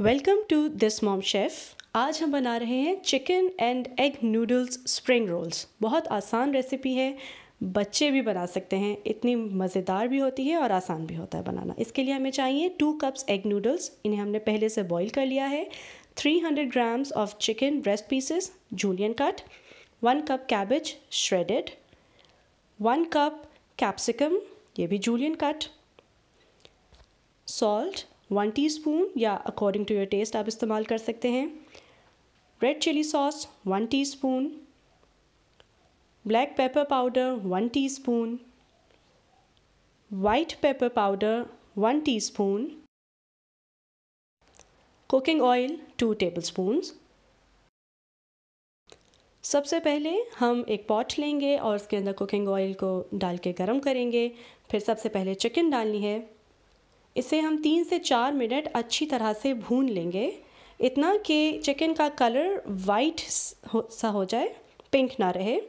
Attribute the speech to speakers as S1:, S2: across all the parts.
S1: welcome to this mom chef आज हम बना रहे हैं chicken and egg noodles spring rolls बहुत आसान रेसिपी है बच्चे भी बना सकते हैं इतनी मज़ेदार भी होती है और आसान भी होता है बनाना इसके लिए हमें चाहिए टू कप्स एग नूडल्स इन्हें हमने पहले से बॉईल कर लिया है three hundred grams of chicken breast pieces julienne cut one cup cabbage shredded one cup capsicum ये भी julienne cut salt one teaspoon या अकॉर्डिंग टू योर टेस्ट आप इस्तेमाल कर सकते हैं red chilli sauce one teaspoon black pepper powder one teaspoon white pepper powder one teaspoon cooking oil two tablespoon सबसे पहले हम एक पॉट लेंगे और उसके अंदर कुकिंग ऑयल को डाल के गर्म करेंगे फिर सबसे पहले चिकन डालनी है इसे हम तीन से चार मिनट अच्छी तरह से भून लेंगे इतना कि चिकन का कलर वाइट सा हो जाए पिंक ना रहे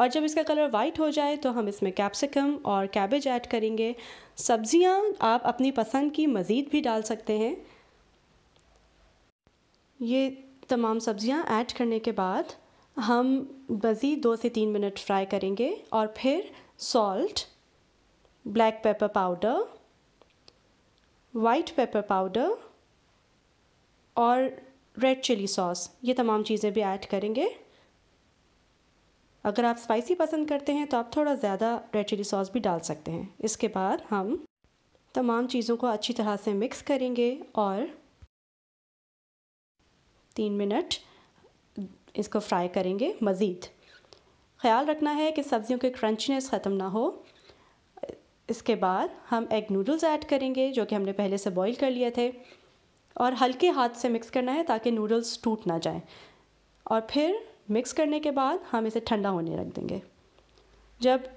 S1: और जब इसका कलर वाइट हो जाए तो हम इसमें कैप्सिकम और कैबेज ऐड करेंगे सब्जियां आप अपनी पसंद की मज़ीद भी डाल सकते हैं ये तमाम सब्जियां ऐड करने के बाद हम मज़ीद दो से तीन मिनट फ्राई करेंगे और फिर salt black pepper powder white pepper powder और रेड चिली सॉस ये तमाम चीज़ें भी ऐड करेंगे अगर आप स्पाइसी पसंद करते हैं तो आप थोड़ा ज़्यादा रेड चिली सॉस भी डाल सकते हैं इसके बाद हम तमाम चीज़ों को अच्छी तरह से मिक्स करेंगे और तीन मिनट इसको फ्राई करेंगे मज़ीद ख्याल रखना है कि सब्ज़ियों के क्रंचनेस ख़त्म ना हो इसके बाद हम एग नूडल्स ऐड करेंगे जो कि हमने पहले से बॉईल कर लिए थे और हल्के हाथ से मिक्स करना है ताकि नूडल्स टूट ना जाएं और फिर मिक्स करने के बाद हम इसे ठंडा होने रख देंगे जब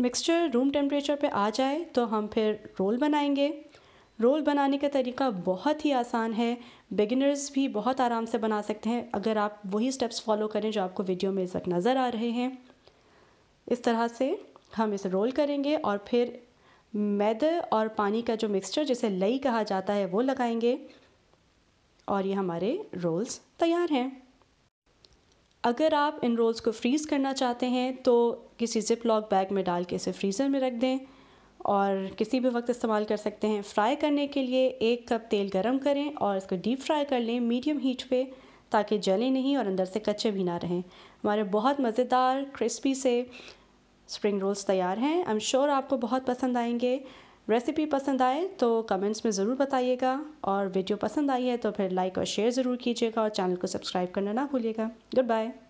S1: मिक्सचर रूम टेम्परेचर पे आ जाए तो हम फिर रोल बनाएंगे रोल बनाने का तरीका बहुत ही आसान है बिगिनर्स भी बहुत आराम से बना सकते हैं अगर आप वही स्टेप्स फॉलो करें जो आपको वीडियो में इस वक्त नज़र आ रहे हैं इस तरह से हम इसे रोल करेंगे और फिर मैदे और पानी का जो मिक्सचर जिसे लई कहा जाता है वो लगाएंगे और ये हमारे रोल्स तैयार हैं अगर आप इन रोल्स को फ्रीज़ करना चाहते हैं तो किसी जिप लॉक बैग में डाल के इसे फ्रीज़र में रख दें और किसी भी वक्त इस्तेमाल कर सकते हैं फ्राई करने के लिए एक कप तेल गरम करें और इसको डीप फ्राई कर लें मीडियम हीट पे ताकि जले नहीं और अंदर से कच्चे भी ना रहें हमारे बहुत मज़ेदार क्रिस्पी से स्प्रिंग रोल्स तैयार हैं आई एम श्योर आपको बहुत पसंद आएंगे रेसिपी पसंद आए तो कमेंट्स में ज़रूर बताइएगा और वीडियो पसंद आई है तो फिर लाइक और शेयर ज़रूर कीजिएगा और चैनल को सब्सक्राइब करना ना भूलिएगा गुड बाय